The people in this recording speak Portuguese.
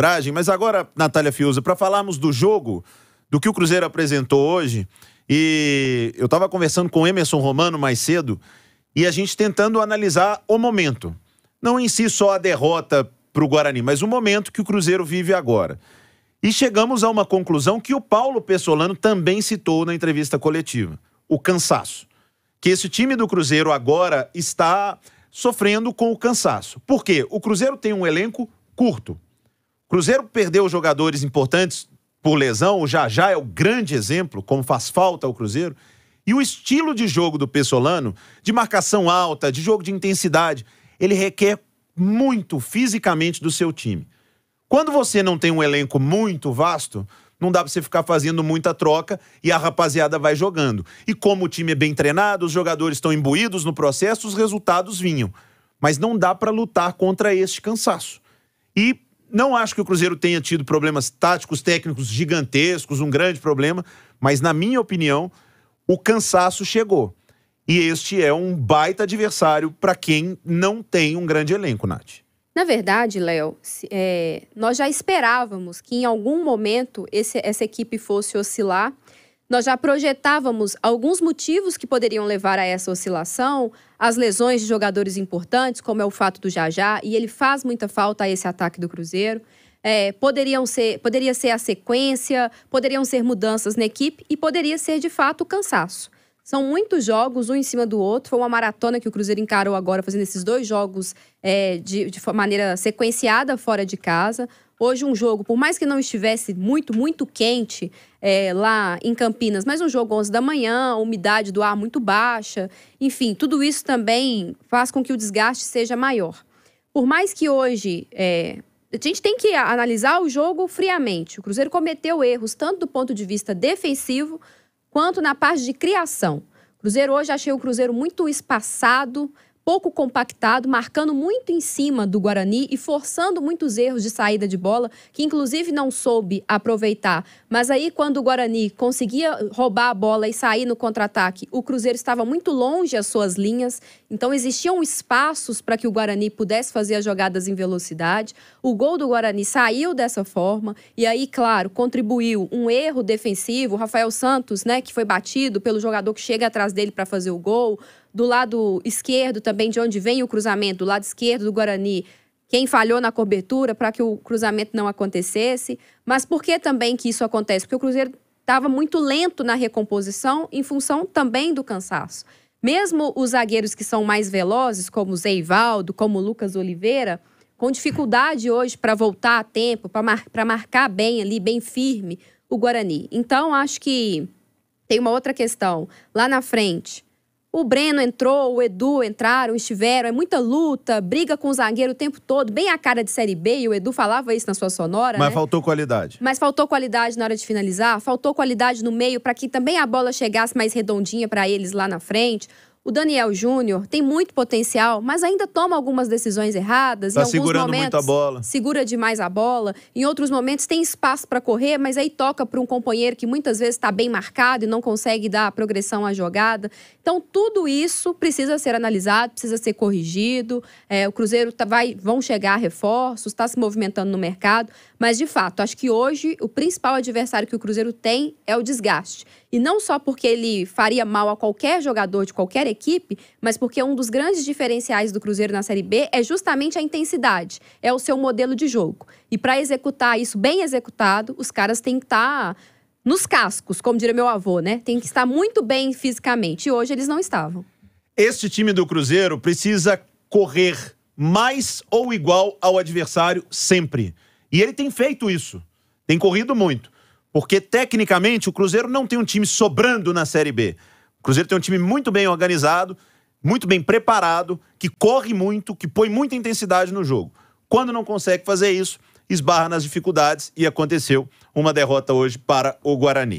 arbitragem. Mas agora, Natália Fiuza, para falarmos do jogo, do que o Cruzeiro apresentou hoje, e eu estava conversando com o Emerson Romano mais cedo, e a gente tentando analisar o momento. Não em si só a derrota para o Guarani, mas o momento que o Cruzeiro vive agora. E chegamos a uma conclusão que o Paulo Pessolano também citou na entrevista coletiva: o cansaço. Que esse time do Cruzeiro agora está sofrendo com o cansaço. Por quê? O Cruzeiro tem um elenco curto, Cruzeiro perdeu jogadores importantes por lesão, o Jajá é o grande exemplo, como faz falta ao Cruzeiro. E o estilo de jogo do Pessolano, de marcação alta, de jogo de intensidade, ele requer muito fisicamente do seu time. Quando você não tem um elenco muito vasto, não dá para você ficar fazendo muita troca e a rapaziada vai jogando. E como o time é bem treinado, os jogadores estão imbuídos no processo, os resultados vinham. Mas não dá para lutar contra este cansaço. E não acho que o Cruzeiro tenha tido problemas táticos, técnicos gigantescos, um grande problema, mas na minha opinião, o cansaço chegou. E este é um baita adversário para quem não tem um grande elenco, Nath. Na verdade, Léo, é, nós já esperávamos que em algum momento esse, essa equipe fosse oscilar nós já projetávamos alguns motivos que poderiam levar a essa oscilação, as lesões de jogadores importantes, como é o fato do Jajá, e ele faz muita falta a esse ataque do Cruzeiro. É, poderiam ser, poderia ser a sequência, poderiam ser mudanças na equipe e poderia ser de fato o cansaço. São muitos jogos, um em cima do outro. Foi uma maratona que o Cruzeiro encarou agora, fazendo esses dois jogos é, de, de maneira sequenciada fora de casa. Hoje, um jogo, por mais que não estivesse muito, muito quente é, lá em Campinas, mas um jogo 11 da manhã, umidade do ar muito baixa. Enfim, tudo isso também faz com que o desgaste seja maior. Por mais que hoje é, a gente tem que analisar o jogo friamente. O Cruzeiro cometeu erros, tanto do ponto de vista defensivo quanto na parte de criação. Cruzeiro hoje achei o Cruzeiro muito espaçado, pouco compactado, marcando muito em cima do Guarani e forçando muitos erros de saída de bola, que inclusive não soube aproveitar. Mas aí, quando o Guarani conseguia roubar a bola e sair no contra-ataque, o Cruzeiro estava muito longe das suas linhas, então existiam espaços para que o Guarani pudesse fazer as jogadas em velocidade. O gol do Guarani saiu dessa forma, e aí, claro, contribuiu um erro defensivo, o Rafael Santos, né, que foi batido pelo jogador que chega atrás dele para fazer o gol do lado esquerdo também, de onde vem o cruzamento, do lado esquerdo do Guarani, quem falhou na cobertura para que o cruzamento não acontecesse. Mas por que também que isso acontece? Porque o Cruzeiro estava muito lento na recomposição em função também do cansaço. Mesmo os zagueiros que são mais velozes, como o Zeivaldo, como o Lucas Oliveira, com dificuldade hoje para voltar a tempo, para mar marcar bem ali, bem firme, o Guarani. Então, acho que tem uma outra questão. Lá na frente, o Breno entrou, o Edu entraram, estiveram, é muita luta, briga com o zagueiro o tempo todo, bem a cara de Série B, e o Edu falava isso na sua sonora. Mas né? faltou qualidade. Mas faltou qualidade na hora de finalizar, faltou qualidade no meio para que também a bola chegasse mais redondinha para eles lá na frente. O Daniel Júnior tem muito potencial, mas ainda toma algumas decisões erradas. Tá em alguns segurando momentos, muito a bola. Segura demais a bola. Em outros momentos tem espaço para correr, mas aí toca para um companheiro que muitas vezes está bem marcado e não consegue dar progressão à jogada. Então tudo isso precisa ser analisado, precisa ser corrigido. É, o Cruzeiro tá, vai, vão chegar reforços, está se movimentando no mercado, mas de fato acho que hoje o principal adversário que o Cruzeiro tem é o desgaste. E não só porque ele faria mal a qualquer jogador de qualquer equipe, mas porque um dos grandes diferenciais do Cruzeiro na Série B é justamente a intensidade, é o seu modelo de jogo. E para executar isso bem executado, os caras têm que estar tá nos cascos, como diria meu avô, né? Tem que estar muito bem fisicamente. E hoje eles não estavam. Este time do Cruzeiro precisa correr mais ou igual ao adversário sempre. E ele tem feito isso. Tem corrido muito. Porque, tecnicamente, o Cruzeiro não tem um time sobrando na Série B. O Cruzeiro tem um time muito bem organizado, muito bem preparado, que corre muito, que põe muita intensidade no jogo. Quando não consegue fazer isso, esbarra nas dificuldades e aconteceu uma derrota hoje para o Guarani.